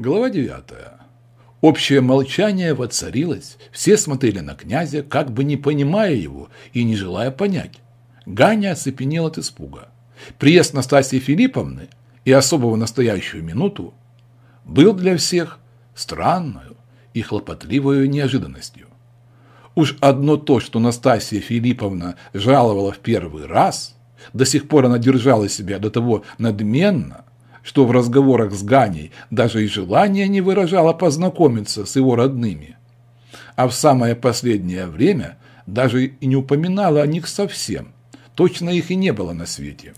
Глава 9. Общее молчание воцарилось, все смотрели на князя, как бы не понимая его и не желая понять. Ганя оцепенел от испуга. Приезд Настасьи Филипповны и особого настоящую минуту был для всех странную и хлопотливую неожиданностью. Уж одно то, что Настасья Филипповна жаловала в первый раз, до сих пор она держала себя до того надменно, что в разговорах с Ганей даже и желания не выражала познакомиться с его родными. А в самое последнее время даже и не упоминала о них совсем, точно их и не было на свете.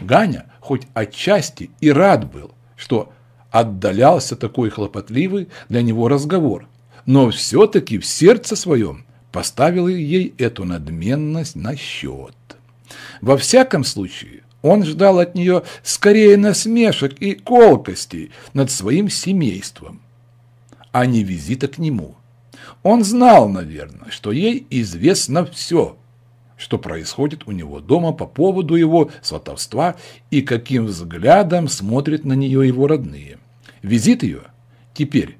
Ганя хоть отчасти и рад был, что отдалялся такой хлопотливый для него разговор, но все-таки в сердце своем поставил ей эту надменность на счет. Во всяком случае, он ждал от нее скорее насмешек и колкостей над своим семейством, а не визита к нему. Он знал, наверное, что ей известно все, что происходит у него дома по поводу его сватовства и каким взглядом смотрят на нее его родные. Визит ее теперь,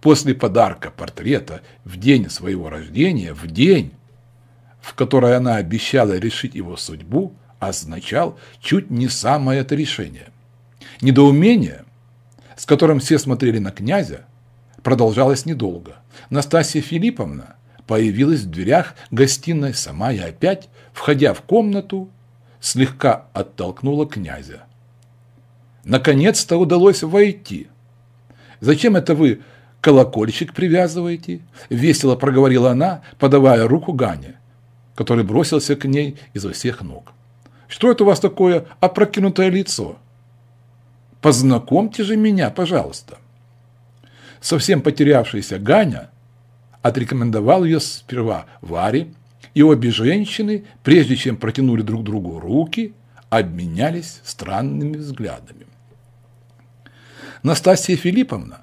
после подарка портрета в день своего рождения, в день, в который она обещала решить его судьбу, означал чуть не самое это решение. Недоумение, с которым все смотрели на князя, продолжалось недолго. Настасья Филипповна появилась в дверях гостиной сама и опять, входя в комнату, слегка оттолкнула князя. «Наконец-то удалось войти!» «Зачем это вы колокольчик привязываете?» – весело проговорила она, подавая руку Гане, который бросился к ней изо всех ног. Что это у вас такое опрокинутое лицо? Познакомьте же меня, пожалуйста. Совсем потерявшаяся Ганя отрекомендовал ее сперва Варе, и обе женщины, прежде чем протянули друг другу руки, обменялись странными взглядами. Настасья Филипповна,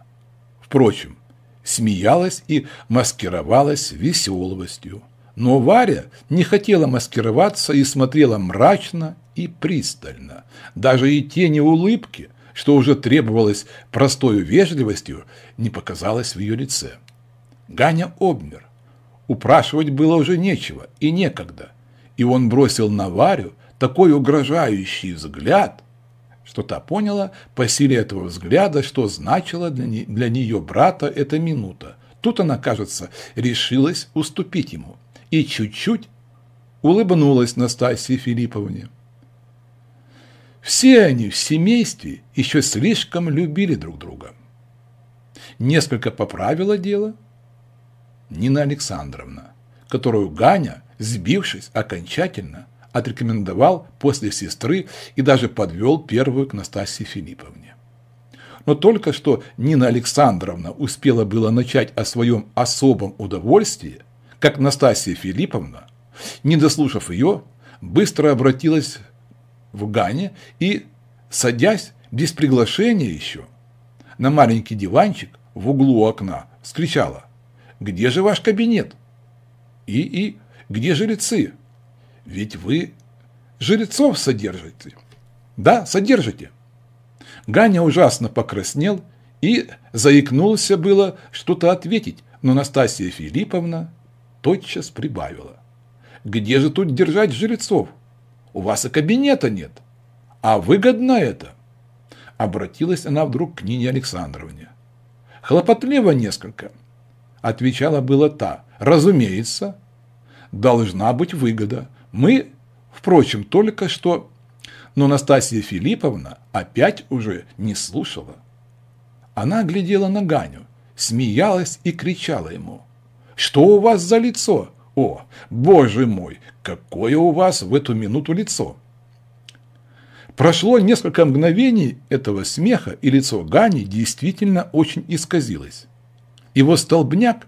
впрочем, смеялась и маскировалась веселостью. Но Варя не хотела маскироваться и смотрела мрачно и пристально. Даже и тени улыбки, что уже требовалось простой вежливостью, не показалось в ее лице. Ганя обмер. Упрашивать было уже нечего и некогда. И он бросил на Варю такой угрожающий взгляд, что та поняла по силе этого взгляда, что значила для, не, для нее брата эта минута. Тут она, кажется, решилась уступить ему – и чуть-чуть улыбнулась Настасье Филипповне. Все они в семействе еще слишком любили друг друга. Несколько поправила дело Нина Александровна, которую Ганя, сбившись окончательно, отрекомендовал после сестры и даже подвел первую к Настасье Филипповне. Но только что Нина Александровна успела было начать о своем особом удовольствии – как Настасья Филипповна, не дослушав ее, быстро обратилась в Гане и, садясь без приглашения еще, на маленький диванчик в углу окна, вскричала «Где же ваш кабинет?» «И, и, где жрецы? Ведь вы жрецов содержите». «Да, содержите». Ганя ужасно покраснел и заикнулся было что-то ответить, но Настасья Филипповна тотчас прибавила. «Где же тут держать жрецов? У вас и кабинета нет. А выгодно это!» Обратилась она вдруг к Нине Александровне. «Хлопотливо несколько», – отвечала была та. «Разумеется, должна быть выгода. Мы, впрочем, только что...» Но Настасья Филипповна опять уже не слушала. Она глядела на Ганю, смеялась и кричала ему. Что у вас за лицо? О, боже мой, какое у вас в эту минуту лицо!» Прошло несколько мгновений этого смеха, и лицо Гани действительно очень исказилось. Его столбняк,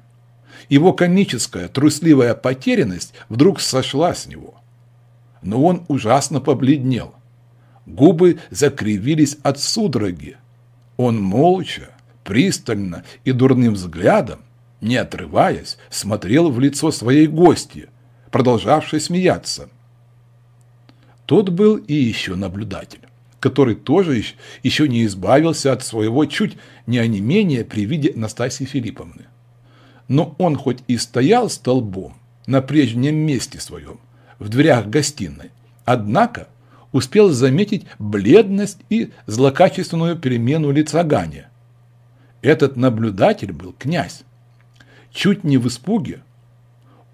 его коническая трусливая потерянность вдруг сошла с него. Но он ужасно побледнел. Губы закривились от судороги. Он молча, пристально и дурным взглядом не отрываясь, смотрел в лицо своей гости, продолжавшей смеяться. Тот был и еще наблюдатель, который тоже еще не избавился от своего чуть не онемения при виде Настасьи Филипповны. Но он хоть и стоял столбом на прежнем месте своем, в дверях гостиной, однако успел заметить бледность и злокачественную перемену лица Гани. Этот наблюдатель был князь. Чуть не в испуге,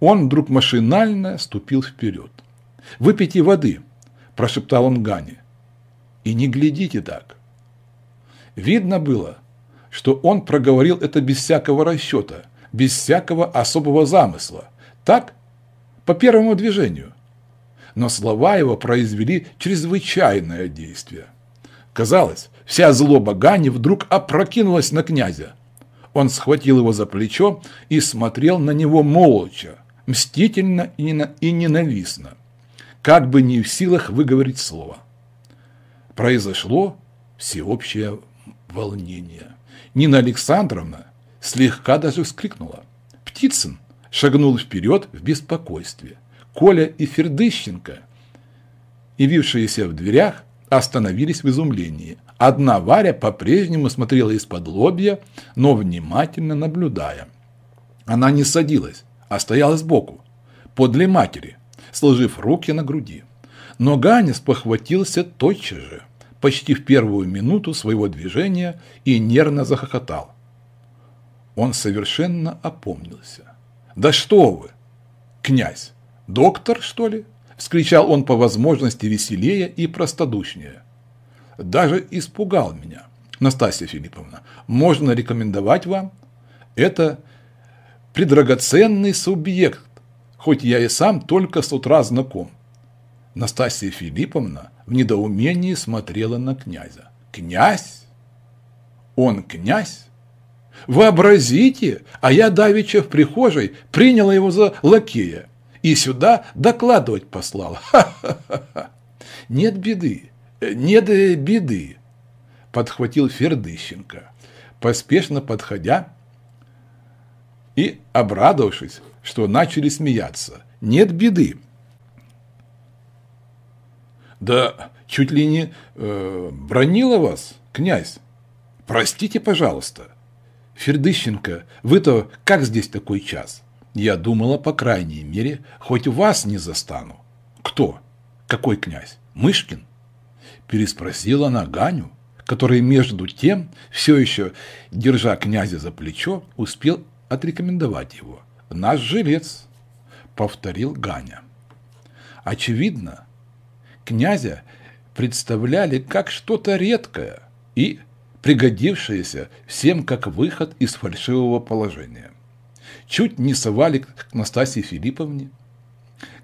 он вдруг машинально ступил вперед. «Выпейте воды», – прошептал он Гане. «И не глядите так». Видно было, что он проговорил это без всякого расчета, без всякого особого замысла. Так, по первому движению. Но слова его произвели чрезвычайное действие. Казалось, вся злоба Гани вдруг опрокинулась на князя – он схватил его за плечо и смотрел на него молча, мстительно и ненавистно, как бы не в силах выговорить слово. Произошло всеобщее волнение. Нина Александровна слегка даже вскрикнула. Птицын шагнул вперед в беспокойстве. Коля и Фердыщенко, явившиеся в дверях, остановились в изумлении, Одна Варя по-прежнему смотрела из-под лобья, но внимательно наблюдая. Она не садилась, а стояла сбоку, подле матери, сложив руки на груди. Но Ганис похватился тотчас же, почти в первую минуту своего движения, и нервно захохотал. Он совершенно опомнился. «Да что вы! Князь! Доктор, что ли?» – вскричал он по возможности веселее и простодушнее даже испугал меня. Настасья Филипповна, можно рекомендовать вам? Это предрагоценный субъект, хоть я и сам только с утра знаком. Настасья Филипповна в недоумении смотрела на князя. Князь? Он князь? Вообразите, а я давеча в прихожей приняла его за лакея и сюда докладывать послала. Ха-ха-ха. Нет беды, Э, «Нет беды», – подхватил Фердыщенко, поспешно подходя и обрадовавшись, что начали смеяться. «Нет беды». «Да чуть ли не э, бронила вас, князь. Простите, пожалуйста». «Фердыщенко, вы-то как здесь такой час?» «Я думала, по крайней мере, хоть вас не застану». «Кто? Какой князь? Мышкин?» переспросила она Ганю, который между тем, все еще, держа князя за плечо, успел отрекомендовать его. «Наш жилец», — повторил Ганя. Очевидно, князя представляли как что-то редкое и пригодившееся всем как выход из фальшивого положения. Чуть не совали к Настасье Филипповне.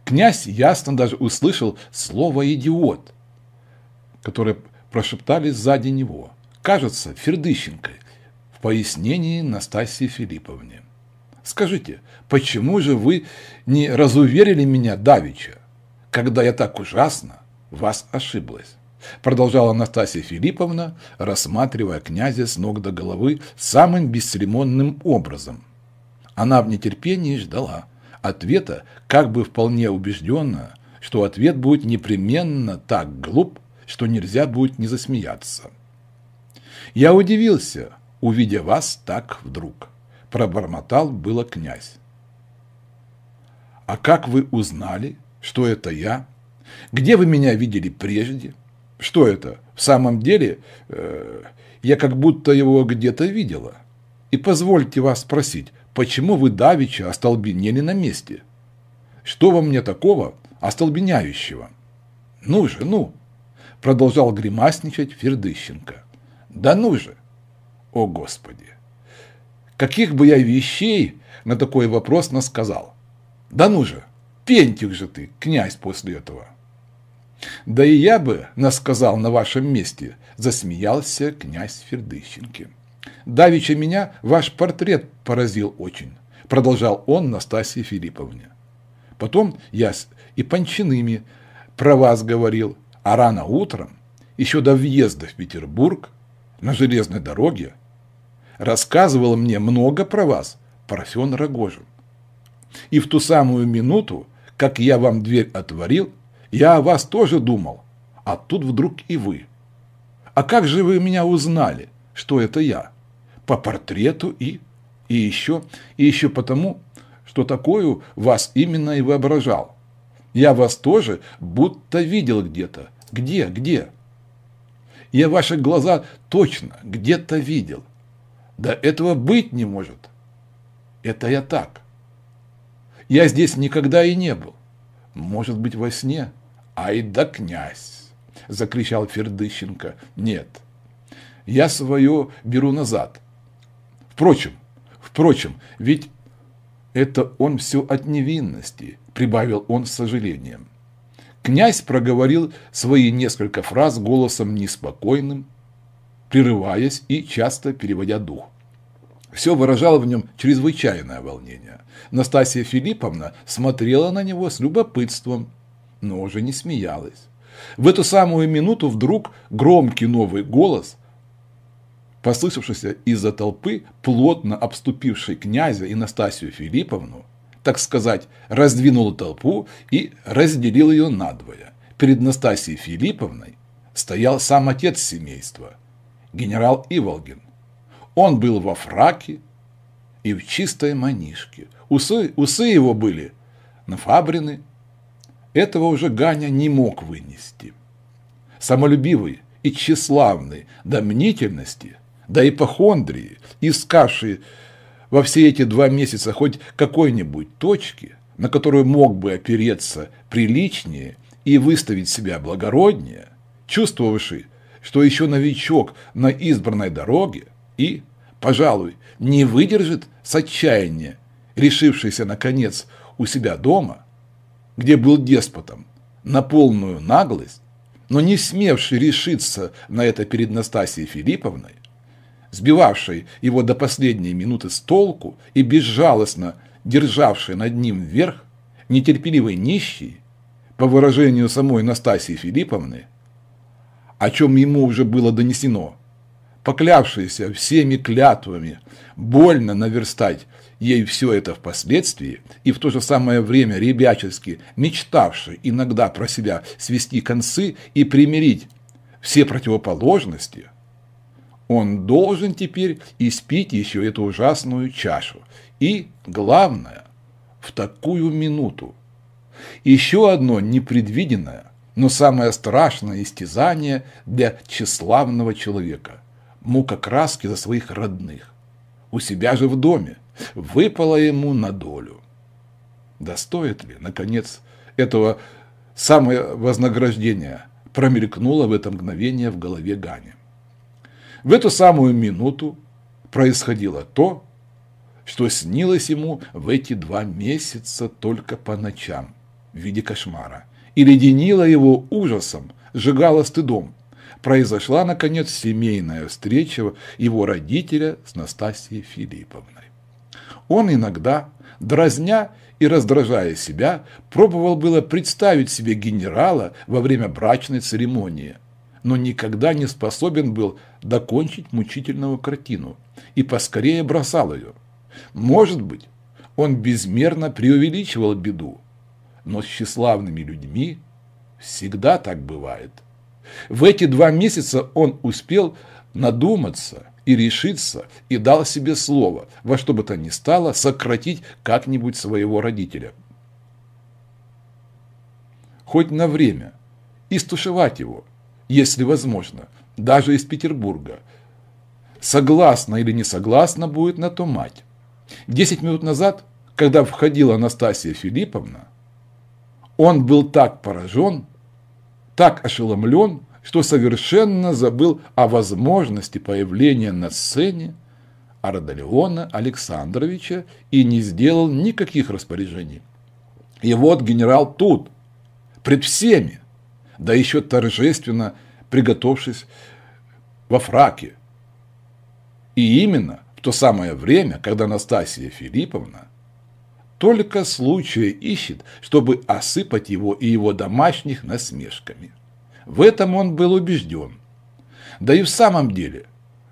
Князь ясно даже услышал слово «идиот», которые прошептались сзади него. Кажется, Фердыщенко, в пояснении Настасии Филипповне. Скажите, почему же вы не разуверили меня давеча, когда я так ужасно вас ошиблась? Продолжала Настасья Филипповна, рассматривая князя с ног до головы самым бесцеремонным образом. Она в нетерпении ждала ответа, как бы вполне убежденно, что ответ будет непременно так глуп, что нельзя будет не засмеяться. Я удивился, увидя вас так вдруг. Пробормотал было князь. А как вы узнали, что это я? Где вы меня видели прежде? Что это? В самом деле, э, я как будто его где-то видела. И позвольте вас спросить, почему вы давеча остолбенели на месте? Что во мне такого остолбеняющего? Ну же, ну, продолжал гримасничать Фердыщенко. Да ну же! О, Господи! Каких бы я вещей на такой вопрос насказал? Да ну же! Пентик же ты, князь после этого! Да и я бы насказал на вашем месте, засмеялся князь Фердыщенко. Давеча меня ваш портрет поразил очень, продолжал он Настасье Филипповне. Потом я и Панчиными про вас говорил, а рано утром, еще до въезда в Петербург, на железной дороге, рассказывал мне много про вас Парфен Рогожин. И в ту самую минуту, как я вам дверь отворил, я о вас тоже думал, а тут вдруг и вы. А как же вы меня узнали, что это я? По портрету и... и еще... и еще потому, что такую вас именно и воображал. Я вас тоже будто видел где-то, где, где? Я ваши глаза точно где-то видел. Да этого быть не может. Это я так. Я здесь никогда и не был. Может быть, во сне? Ай да князь! Закричал Фердыщенко. Нет. Я свое беру назад. Впрочем, впрочем, ведь это он все от невинности, прибавил он с сожалением. Князь проговорил свои несколько фраз голосом неспокойным, прерываясь и часто переводя дух. Все выражало в нем чрезвычайное волнение. Настасья Филипповна смотрела на него с любопытством, но уже не смеялась. В эту самую минуту вдруг громкий новый голос, послышавшийся из-за толпы, плотно обступивший князя и Настасью Филипповну, так сказать, раздвинул толпу и разделил ее надвое. Перед Настасией Филипповной стоял сам отец семейства, генерал Иволгин. Он был во фраке и в чистой манишке. Усы, усы его были нафабрины. Этого уже Ганя не мог вынести. Самолюбивый и тщеславный до мнительности, до ипохондрии, из каши во все эти два месяца хоть какой-нибудь точки, на которую мог бы опереться приличнее и выставить себя благороднее, чувствовавший, что еще новичок на избранной дороге и, пожалуй, не выдержит с отчаяния, решившийся, наконец, у себя дома, где был деспотом, на полную наглость, но не смевший решиться на это перед Настасией Филипповной, сбивавшей его до последней минуты с толку и безжалостно державшей над ним вверх, нетерпеливый нищий, по выражению самой Настасии Филипповны, о чем ему уже было донесено, поклявшийся всеми клятвами, больно наверстать ей все это впоследствии, и в то же самое время ребячески мечтавший иногда про себя свести концы и примирить все противоположности – он должен теперь испить еще эту ужасную чашу. И, главное, в такую минуту. Еще одно непредвиденное, но самое страшное истязание для тщеславного человека – мука краски за своих родных. У себя же в доме выпало ему на долю. Достоит ли, наконец, этого самое вознаграждение промелькнуло в это мгновение в голове Гани. В эту самую минуту происходило то, что снилось ему в эти два месяца только по ночам в виде кошмара, и леденило его ужасом, сжигало стыдом. Произошла, наконец, семейная встреча его родителя с Настасьей Филипповной. Он иногда, дразня и раздражая себя, пробовал было представить себе генерала во время брачной церемонии, но никогда не способен был докончить мучительную картину и поскорее бросал ее. Может быть, он безмерно преувеличивал беду, но с тщеславными людьми всегда так бывает. В эти два месяца он успел надуматься и решиться и дал себе слово, во что бы то ни стало, сократить как-нибудь своего родителя. Хоть на время, и стушевать его, если возможно – даже из Петербурга. Согласна или не согласна будет на то мать. Десять минут назад, когда входила Анастасия Филипповна, он был так поражен, так ошеломлен, что совершенно забыл о возможности появления на сцене Ардалеона Александровича и не сделал никаких распоряжений. И вот генерал тут, пред всеми, да еще торжественно – приготовившись во фраке. И именно в то самое время, когда Настасья Филипповна только случая ищет, чтобы осыпать его и его домашних насмешками. В этом он был убежден. Да и в самом деле,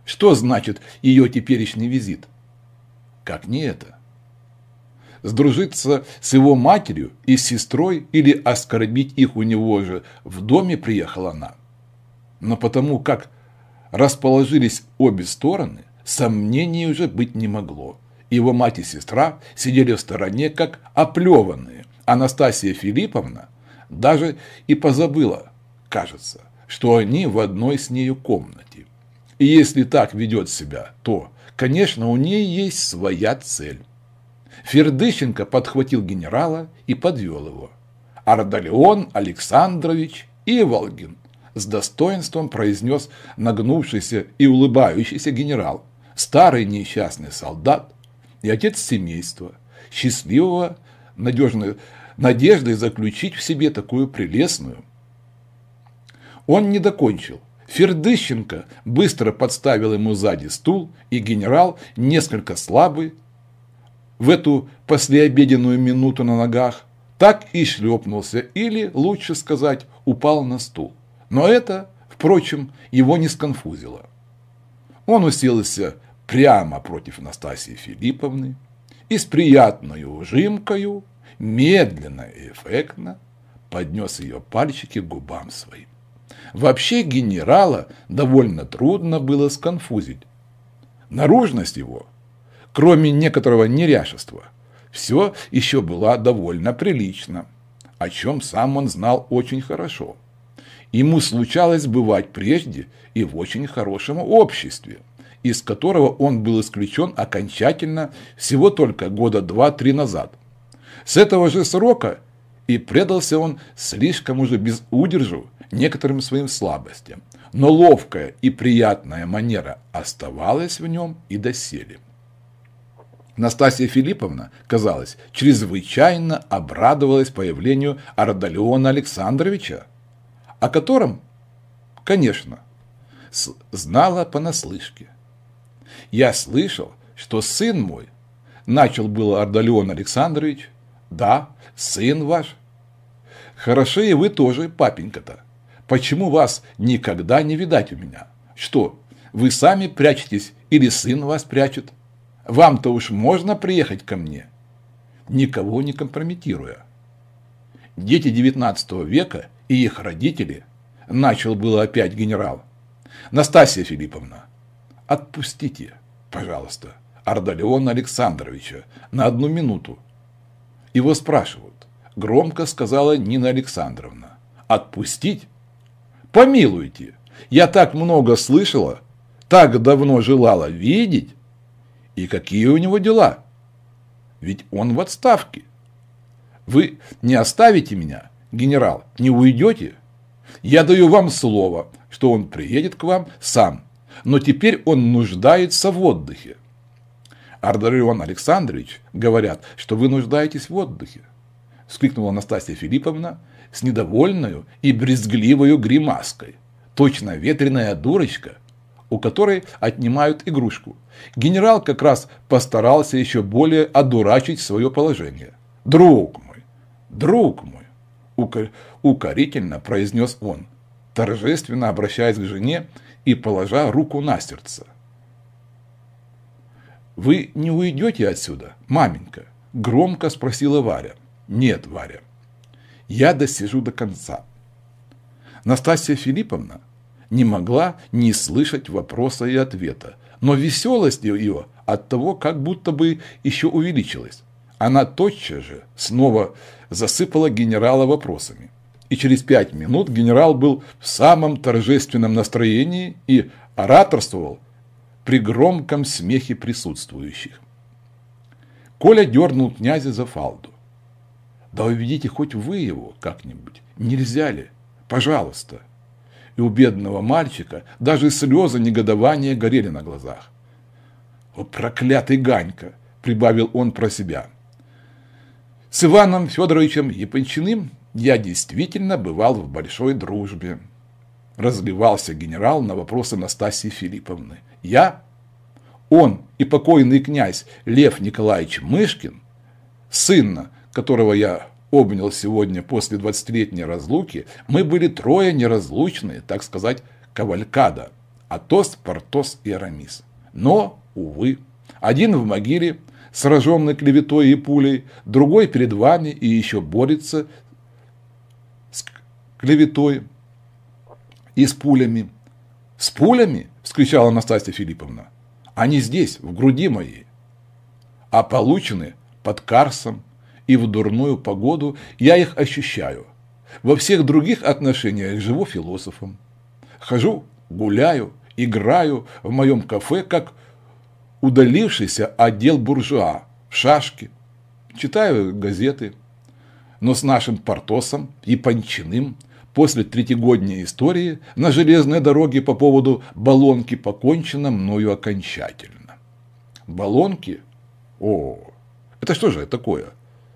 что значит ее теперешний визит? Как не это? Сдружиться с его матерью и с сестрой или оскорбить их у него же в доме приехала она. Но потому как расположились обе стороны, сомнений уже быть не могло. Его мать и сестра сидели в стороне, как оплеванные. Анастасия Филипповна даже и позабыла, кажется, что они в одной с нею комнате. И если так ведет себя, то, конечно, у ней есть своя цель. Фердыщенко подхватил генерала и подвел его. Ардалион Александрович Иволгин с достоинством произнес нагнувшийся и улыбающийся генерал, старый несчастный солдат и отец семейства, счастливого, надежной, надеждой заключить в себе такую прелестную. Он не докончил. Фердыщенко быстро подставил ему сзади стул, и генерал, несколько слабый, в эту послеобеденную минуту на ногах, так и шлепнулся, или, лучше сказать, упал на стул. Но это, впрочем, его не сконфузило. Он уселся прямо против Настасии Филипповны и с приятной ужимкою, медленно и эффектно, поднес ее пальчики к губам своим. Вообще генерала довольно трудно было сконфузить. Наружность его, кроме некоторого неряшества, все еще была довольно прилично, о чем сам он знал очень хорошо – Ему случалось бывать прежде и в очень хорошем обществе, из которого он был исключен окончательно всего только года два-три назад. С этого же срока и предался он слишком уже без удержу некоторым своим слабостям, но ловкая и приятная манера оставалась в нем и доселе. Настасья Филипповна, казалось, чрезвычайно обрадовалась появлению Ардалиона Александровича, о котором, конечно, знала понаслышке. Я слышал, что сын мой, начал было Ардалион Александрович, да, сын ваш. Хороши и вы тоже, папенька-то. Почему вас никогда не видать у меня? Что, вы сами прячетесь или сын вас прячет? Вам-то уж можно приехать ко мне, никого не компрометируя. Дети XIX века и их родители, начал было опять генерал. Настасья Филипповна, отпустите, пожалуйста, Ардалиона Александровича на одну минуту. Его спрашивают. Громко сказала Нина Александровна. Отпустить? Помилуйте, я так много слышала, так давно желала видеть. И какие у него дела? Ведь он в отставке. Вы не оставите меня? генерал, не уйдете? Я даю вам слово, что он приедет к вам сам, но теперь он нуждается в отдыхе. Ардалион Александрович, говорят, что вы нуждаетесь в отдыхе, вскрикнула Анастасия Филипповна с недовольной и брезгливой гримаской. Точно ветреная дурочка, у которой отнимают игрушку. Генерал как раз постарался еще более одурачить свое положение. Друг мой, друг мой укор... укорительно произнес он, торжественно обращаясь к жене и положа руку на сердце. «Вы не уйдете отсюда, маменька?» – громко спросила Варя. «Нет, Варя, я досижу до конца». Настасья Филипповна не могла не слышать вопроса и ответа, но веселость ее от того как будто бы еще увеличилась. Она тотчас же снова засыпала генерала вопросами. И через пять минут генерал был в самом торжественном настроении и ораторствовал при громком смехе присутствующих. Коля дернул князя за фалду. «Да увидите хоть вы его как-нибудь. Нельзя ли? Пожалуйста!» И у бедного мальчика даже слезы негодования горели на глазах. «О, проклятый Ганька!» – прибавил он про себя – с Иваном Федоровичем Япончиным я действительно бывал в большой дружбе. Разбивался генерал на вопросы Настасии Филипповны. Я, он и покойный князь Лев Николаевич Мышкин, сына, которого я обнял сегодня после 20-летней разлуки, мы были трое неразлучные, так сказать, кавалькада – Атос, Портос и Арамис. Но, увы, один в могиле, сраженный клеветой и пулей, другой перед вами и еще борется с клеветой и с пулями. «С пулями?» – вскричала Анастасия Филипповна. «Они здесь, в груди моей, а получены под Карсом и в дурную погоду я их ощущаю. Во всех других отношениях живу философом. Хожу, гуляю, играю в моем кафе, как удалившийся отдел буржуа в шашки, читаю газеты. Но с нашим Портосом и Панчиным после третьегодней истории на железной дороге по поводу баллонки покончено мною окончательно. Баллонки? О, это что же такое?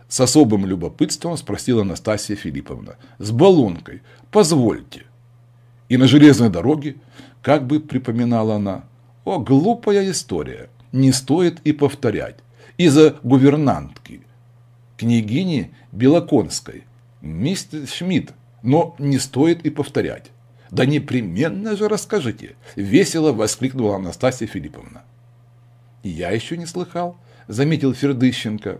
С особым любопытством спросила Анастасия Филипповна. С баллонкой, позвольте. И на железной дороге, как бы припоминала она, о, глупая история, не стоит и повторять. Из-за гувернантки, княгини Белоконской, мистер Шмидт, но не стоит и повторять. «Да непременно же расскажите!» – весело воскликнула Анастасия Филипповна. «Я еще не слыхал», – заметил Фердыщенко.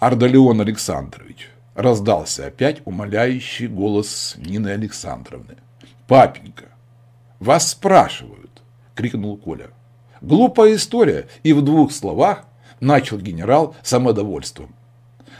«Ардалион Александрович», – раздался опять умоляющий голос Нины Александровны. «Папенька, вас спрашивают, крикнул Коля. Глупая история, и в двух словах начал генерал самодовольством.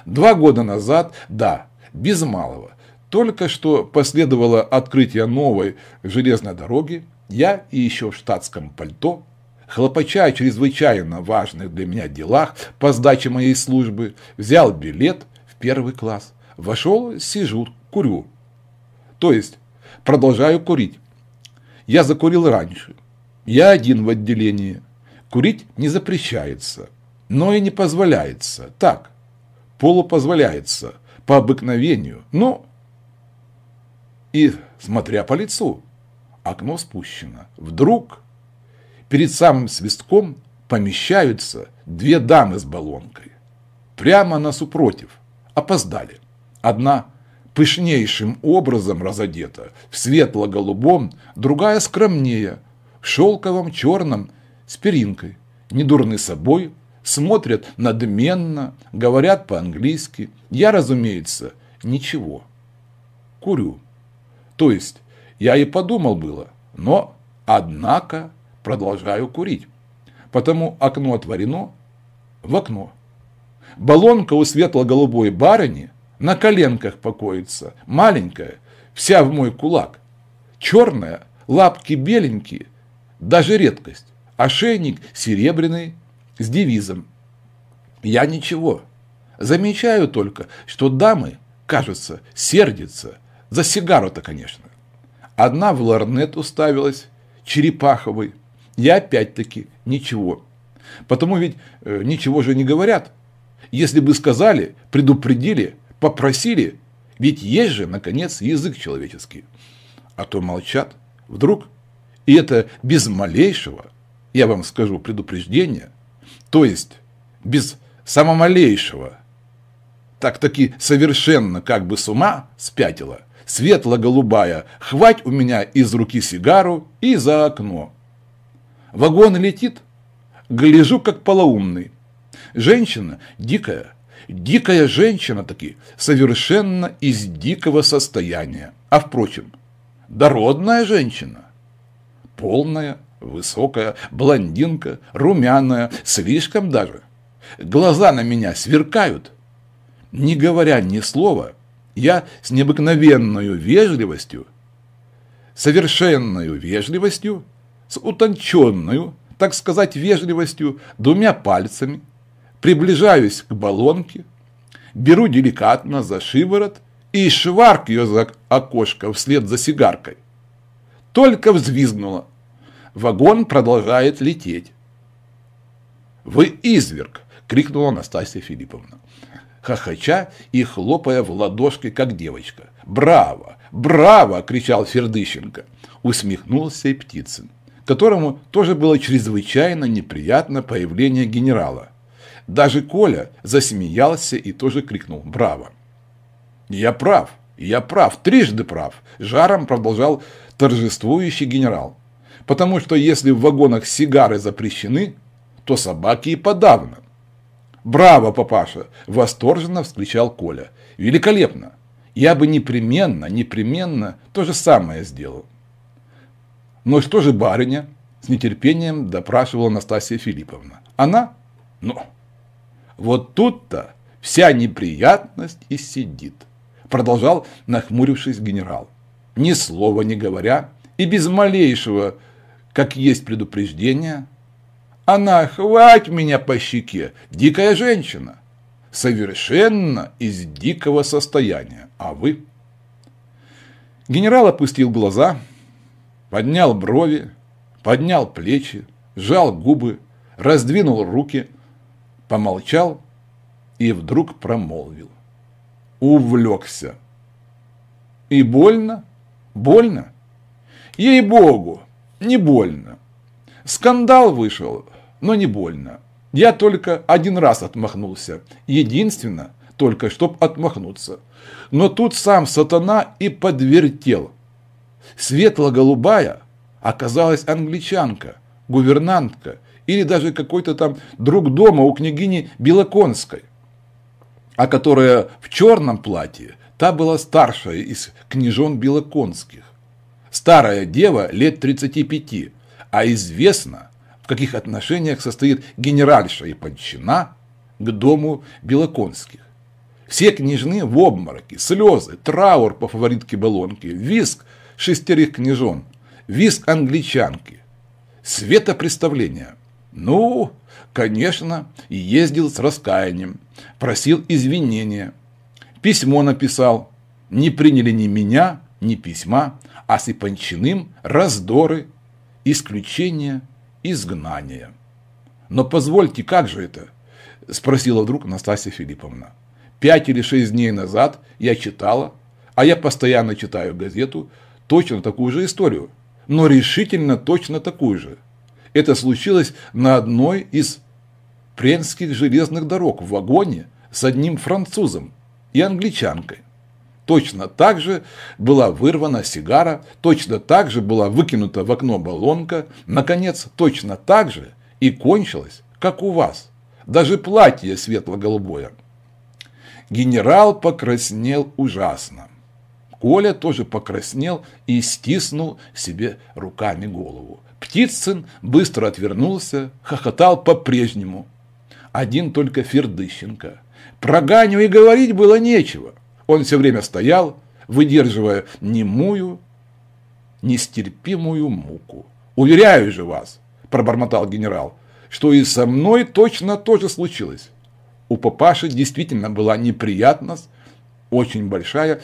Два года назад, да, без малого, только что последовало открытие новой железной дороги, я и еще в штатском пальто, хлопоча о чрезвычайно важных для меня делах по сдаче моей службы, взял билет в первый класс, вошел, сижу, курю. То есть продолжаю курить. Я закурил раньше. Я один в отделении. Курить не запрещается, но и не позволяется. Так, полу позволяется, по обыкновению, но и смотря по лицу. Окно спущено. Вдруг перед самым свистком помещаются две дамы с баллонкой. Прямо нас упротив. Опоздали. Одна пышнейшим образом разодета, в светло-голубом, другая скромнее, в шелковом черном с перинкой, недурны собой, смотрят надменно, говорят по-английски. Я, разумеется, ничего. Курю. То есть, я и подумал было, но, однако, продолжаю курить. Потому окно отворено в окно. Балонка у светло-голубой барыни на коленках покоится, маленькая, вся в мой кулак. Черная, лапки беленькие, даже редкость. Ошейник серебряный, с девизом. Я ничего. Замечаю только, что дамы, кажется, сердятся. За сигару-то, конечно. Одна в ларнет уставилась, черепаховый. Я опять-таки ничего. Потому ведь э, ничего же не говорят. Если бы сказали, предупредили, Попросили, ведь есть же, наконец, язык человеческий. А то молчат. Вдруг, и это без малейшего, я вам скажу, предупреждения, то есть без самомалейшего, так-таки совершенно как бы с ума спятила, светло-голубая, хвать у меня из руки сигару и за окно. Вагон летит, гляжу как полоумный. Женщина, дикая, Дикая женщина таки, совершенно из дикого состояния. А впрочем, дородная женщина, полная, высокая, блондинка, румяная, слишком даже. Глаза на меня сверкают. Не говоря ни слова, я с необыкновенной вежливостью, совершенной вежливостью, с утонченной, так сказать, вежливостью, двумя пальцами – Приближаюсь к баллонке, беру деликатно за шиворот и шварк ее за окошко вслед за сигаркой. Только взвизгнула. Вагон продолжает лететь. «Вы изверг!» – крикнула Настасья Филипповна, хохоча и хлопая в ладошки, как девочка. «Браво! Браво!» – кричал Фердыщенко. Усмехнулся и Птицын, которому тоже было чрезвычайно неприятно появление генерала – даже Коля засмеялся и тоже крикнул «Браво!». «Я прав! Я прав! Трижды прав!» – жаром продолжал торжествующий генерал. «Потому что если в вагонах сигары запрещены, то собаки и подавно». «Браво, папаша!» – восторженно вскричал Коля. «Великолепно! Я бы непременно, непременно то же самое сделал». «Ну что же, барыня?» – с нетерпением допрашивала Настасья Филипповна. «Она? Ну, вот тут-то вся неприятность и сидит, продолжал, нахмурившись генерал. Ни слова не говоря и без малейшего, как есть предупреждение, она хвать меня по щеке, дикая женщина, совершенно из дикого состояния, а вы... Генерал опустил глаза, поднял брови, поднял плечи, сжал губы, раздвинул руки – помолчал и вдруг промолвил. Увлекся. И больно? Больно? Ей-богу, не больно. Скандал вышел, но не больно. Я только один раз отмахнулся. Единственно, только чтоб отмахнуться. Но тут сам сатана и подвертел. Светло-голубая оказалась англичанка, гувернантка или даже какой-то там друг дома у княгини Белоконской, а которая в черном платье, та была старшая из княжон Белоконских. Старая дева лет 35, а известно, в каких отношениях состоит генеральша и подчина к дому Белоконских. Все княжны в обмороке, слезы, траур по фаворитке Болонки, виск шестерых княжон, виск англичанки, светопреставление – ну, конечно, и ездил с раскаянием, просил извинения. Письмо написал. Не приняли ни меня, ни письма, а с Ипанчиным раздоры, исключение, изгнание. Но позвольте, как же это? Спросила вдруг Настасья Филипповна. Пять или шесть дней назад я читала, а я постоянно читаю газету, точно такую же историю, но решительно точно такую же – это случилось на одной из пренских железных дорог в вагоне с одним французом и англичанкой. Точно так же была вырвана сигара, точно так же была выкинута в окно баллонка, наконец, точно так же и кончилось, как у вас, даже платье светло-голубое. Генерал покраснел ужасно. Коля тоже покраснел и стиснул себе руками голову. Птицын быстро отвернулся, хохотал по-прежнему. Один только Фердыщенко. Про Ганю и говорить было нечего. Он все время стоял, выдерживая немую, нестерпимую муку. «Уверяю же вас», – пробормотал генерал, – «что и со мной точно то же случилось». У папаши действительно была неприятность, очень большая,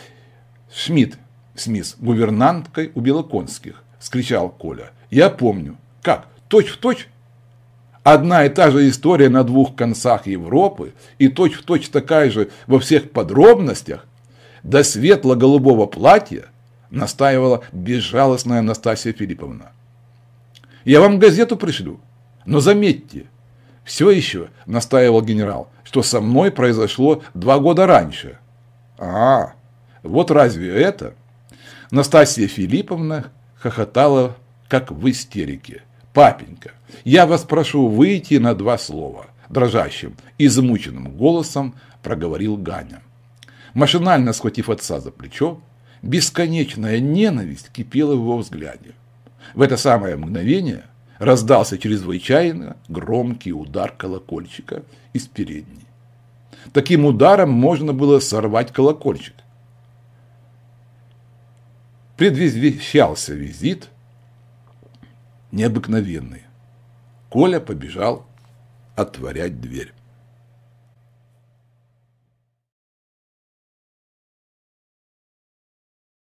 Смит, с гувернанткой у Белоконских», – скричал Коля. «Я помню. Как? Точь в точь?» Одна и та же история на двух концах Европы и точь-в-точь такая же во всех подробностях до светло-голубого платья настаивала безжалостная Анастасия Филипповна. «Я вам газету пришлю, но заметьте, все еще, настаивал генерал, что со мной произошло два года раньше». «А, вот разве это? Настасья Филипповна хохотала, как в истерике. «Папенька, я вас прошу выйти на два слова», – дрожащим, измученным голосом проговорил Ганя. Машинально схватив отца за плечо, бесконечная ненависть кипела в его взгляде. В это самое мгновение раздался чрезвычайно громкий удар колокольчика из передней. Таким ударом можно было сорвать колокольчик предвещался визит необыкновенный. Коля побежал отворять дверь.